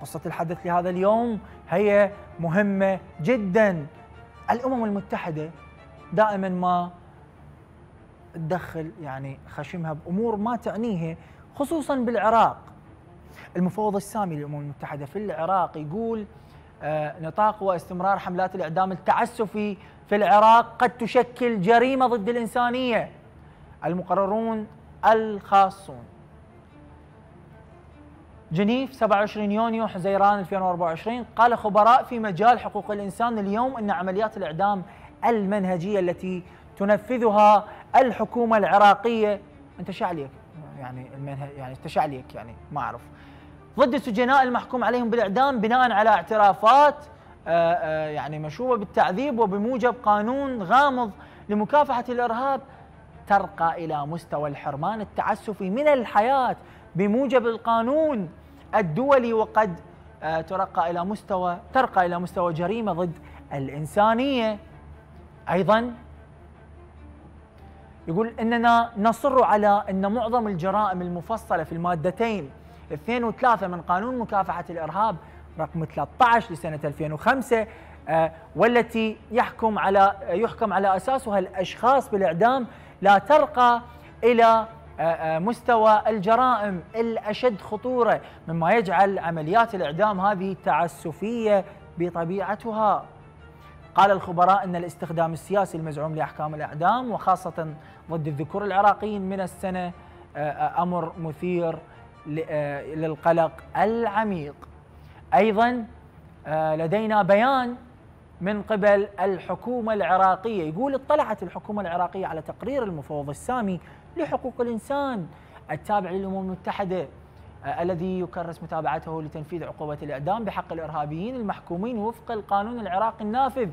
قصة الحدث لهذا اليوم هي مهمة جدا الأمم المتحدة دائما ما تدخل يعني خشمها بأمور ما تعنيها خصوصا بالعراق المفوض السامي للأمم المتحدة في العراق يقول آه، نطاق واستمرار حملات الإعدام التعسفي في العراق قد تشكل جريمة ضد الإنسانية المقررون الخاصون جنيف 27 يونيو حزيران 2024 قال خبراء في مجال حقوق الإنسان اليوم أن عمليات الإعدام المنهجية التي تنفذها الحكومة العراقية أنت شعليك يعني المنهج يعني أنت شعليك يعني ما أعرف ضد السجناء المحكوم عليهم بالإعدام بناء على اعترافات آه، آه، يعني مشوبة بالتعذيب وبموجب قانون غامض لمكافحة الإرهاب ترقى الى مستوى الحرمان التعسفي من الحياه بموجب القانون الدولي وقد آه، ترقى الى مستوى ترقى الى مستوى جريمه ضد الانسانيه ايضا يقول اننا نصر على ان معظم الجرائم المفصله في المادتين اثنين وثلاثه من قانون مكافحه الارهاب رقم 13 لسنة 2005 آه، والتي يحكم على يحكم على اساسها الاشخاص بالاعدام لا ترقى الى آه، آه، مستوى الجرائم الاشد خطوره مما يجعل عمليات الاعدام هذه تعسفيه بطبيعتها. قال الخبراء ان الاستخدام السياسي المزعوم لاحكام الاعدام وخاصه ضد الذكور العراقيين من السنه امر مثير للقلق العميق. ايضا آه، لدينا بيان من قبل الحكومه العراقيه يقول اطلعت الحكومه العراقيه على تقرير المفوض السامي لحقوق الانسان التابع للامم المتحده آه، الذي يكرس متابعته لتنفيذ عقوبه الاعدام بحق الارهابيين المحكومين وفق القانون العراقي النافذ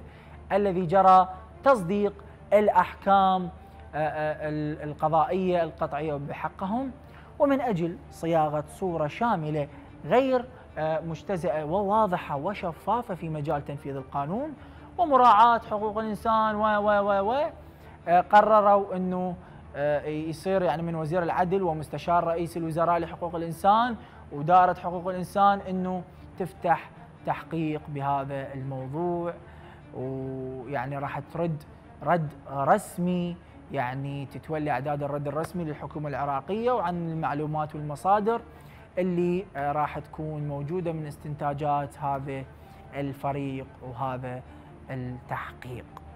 الذي جرى تصديق الاحكام آه، القضائيه القطعيه بحقهم ومن اجل صياغه صوره شامله غير مجتزئه وواضحه وشفافه في مجال تنفيذ القانون ومراعاه حقوق الانسان و و و و آه، قرروا انه آه، يصير يعني من وزير العدل ومستشار رئيس الوزراء لحقوق الانسان وداره حقوق الانسان انه تفتح تحقيق بهذا الموضوع ويعني راح ترد رد رسمي يعني تتولى اعداد الرد الرسمي للحكومه العراقيه وعن المعلومات والمصادر اللي آه، راح تكون موجوده من استنتاجات هذا الفريق وهذا التحقيق